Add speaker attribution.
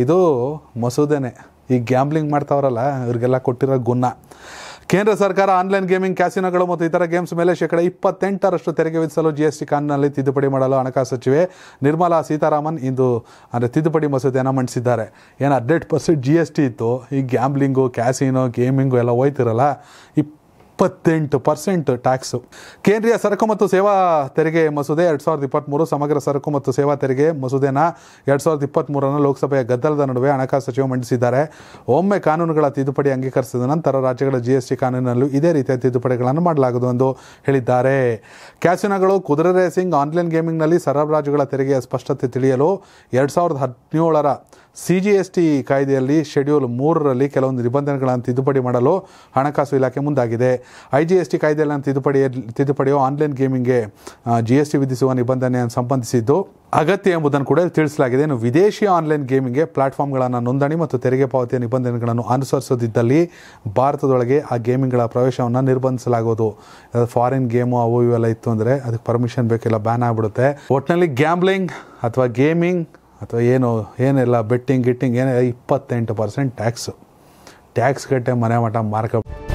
Speaker 1: ಇದು ಮಸೂದೆನೆ ಈ ಗ್ಯಾಂಬ್ಲಿಂಗ್ ಮಾಡ್ತಾವ್ರಲ್ಲ ಇವ್ರಿಗೆಲ್ಲ ಕೊಟ್ಟಿರೋ ಗುಣ ಕೇಂದ್ರ ಸರ್ಕಾರ ಆನ್ಲೈನ್ ಗೇಮಿಂಗ್ ಕ್ಯಾಸಿನೋಗಳು ಮತ್ತು ಇತರ ಗೇಮ್ಸ್ ಮೇಲೆ ಶೇಕಡ ಇಪ್ಪತ್ತೆಂಟರಷ್ಟು ತೆರಿಗೆ ವಿಧಿಸಲು ಜಿ ಎಸ್ ಟಿ ಕಾನೂನಲ್ಲಿ ತಿದ್ದುಪಡಿ ಮಾಡಲು ಹಣಕಾಸು ಸಚಿವೆ ನಿರ್ಮಲಾ ಸೀತಾರಾಮನ್ ಇಂದು ಅಂದರೆ ತಿದ್ದುಪಡಿ ಮಸೂದೆಯನ್ನು ಮಂಡಿಸಿದ್ದಾರೆ ಏನು ಹದಿನೆಂಟು ಪರ್ಸೆಂಟ್ ಜಿ ಎಸ್ ಟಿ ಇತ್ತು ಈ ಗ್ಯಾಂಬ್ಲಿಂಗು ಕ್ಯಾಸಿನೋ ಗೇಮಿಂಗು ಎಲ್ಲ ಹೋಯ್ತಿರಲ್ಲ ಇಪ್ ಇಪ್ಪತ್ತೆಂಟು ಪರ್ಸೆಂಟ್ ಟ್ಯಾಕ್ಸು ಕೇಂದ್ರೀಯ ಸರಕು ಮತ್ತು ಸೇವಾ ತೆರಿಗೆ ಮಸೂದೆ ಎರಡು ಸಾವಿರದ ಇಪ್ಪತ್ತ್ಮೂರು ಸಮಗ್ರ ಸರಕು ಮತ್ತು ಸೇವಾ ತೆರಿಗೆ ಮಸೂದೆನ ಎರಡು ಸಾವಿರದ ಇಪ್ಪತ್ತ್ಮೂರನ್ನು ಲೋಕಸಭೆಯ ಗದ್ದಲದ ನಡುವೆ ಹಣಕಾಸು ಸಚಿವ ಮಂಡಿಸಿದ್ದಾರೆ ಒಮ್ಮೆ ಕಾನೂನುಗಳ ತಿದ್ದುಪಡಿ ಅಂಗೀಕರಿಸಿದ ನಂತರ ರಾಜ್ಯಗಳ ಜಿ ಎಸ್ ಟಿ ಕಾನೂನಿನಲ್ಲೂ ಇದೇ ರೀತಿಯ ತಿದ್ದುಪಡಿಗಳನ್ನು ಮಾಡಲಾಗುವುದು ಎಂದು ಹೇಳಿದ್ದಾರೆ ಕ್ಯಾಸಿನೋಗಳು ಕುದುರೆ ರೇಸಿಂಗ್ ಆನ್ಲೈನ್ ಗೇಮಿಂಗ್ನಲ್ಲಿ ಸರಬರಾಜುಗಳ ತೆರಿಗೆಯ ಸ್ಪಷ್ಟತೆ ತಿಳಿಯಲು ಎರಡು ಸಾವಿರದ ಹದಿನೇಳರ ಸಿ ಜಿ ಎಸ್ ಟಿ ಕಾಯ್ದೆಯಲ್ಲಿ ಶೆಡ್ಯೂಲ್ ಮೂರರಲ್ಲಿ ಕೆಲವೊಂದು ನಿಬಂಧನೆಗಳನ್ನು ತಿದ್ದುಪಡಿ ಮಾಡಲು ಹಣಕಾಸು ಇಲಾಖೆ ಮುಂದಾಗಿದೆ ಐ ಜಿ ಎಸ್ ಟಿ ಕಾಯ್ದೆಯನ್ನು ತಿದ್ದುಪಡಿ ತಿದ್ದುಪಡಿಯು ಆನ್ಲೈನ್ ಗೇಮಿಂಗ್ಗೆ ಜಿ ಎಸ್ ಟಿ ವಿಧಿಸುವ ನಿಬಂಧನೆಯನ್ನು ಸಂಬಂಧಿಸಿದ್ದು ಅಗತ್ಯ ಎಂಬುದನ್ನು ಕೂಡ ತಿಳಿಸಲಾಗಿದೆ ಇನ್ನು ವಿದೇಶಿ ಆನ್ಲೈನ್ ಗೇಮಿಂಗ್ಗೆ ಪ್ಲಾಟ್ಫಾರ್ಮ್ಗಳನ್ನು ನೋಂದಣಿ ಮತ್ತು ತೆರಿಗೆ ಪಾವತಿಯ ನಿಬಂಧನೆಗಳನ್ನು ಅನುಸರಿಸದಿದ್ದಲ್ಲಿ ಭಾರತದೊಳಗೆ ಆ ಗೇಮಿಂಗ್ಗಳ ಪ್ರವೇಶವನ್ನು ನಿರ್ಬಂಧಿಸಲಾಗುವುದು ಫಾರಿನ್ ಗೇಮು ಅವು ಇವೆಲ್ಲ ಇತ್ತು ಅಂದರೆ ಅದಕ್ಕೆ ಪರ್ಮಿಷನ್ ಬೇಕಿಲ್ಲ ಬ್ಯಾನ್ ಆಗಿಬಿಡುತ್ತೆ ಒಟ್ಟಿನಲ್ಲಿ ಗ್ಯಾಂಬ್ಲಿಂಗ್ ಅಥವಾ ಗೇಮಿಂಗ್ ಅಥವಾ ಏನು ಏನೆಲ್ಲ ಬೆಟ್ಟಿಂಗ್ ಗಿಟ್ಟಿಂಗ್ ಏನೇ ಇಪ್ಪತ್ತೆಂಟು ಪರ್ಸೆಂಟ್ ಟ್ಯಾಕ್ಸು ಟ್ಯಾಕ್ಸ್ ಕಟ್ಟೆ ಮನೆ ಮಠ ಮಾರ್ಕಪ್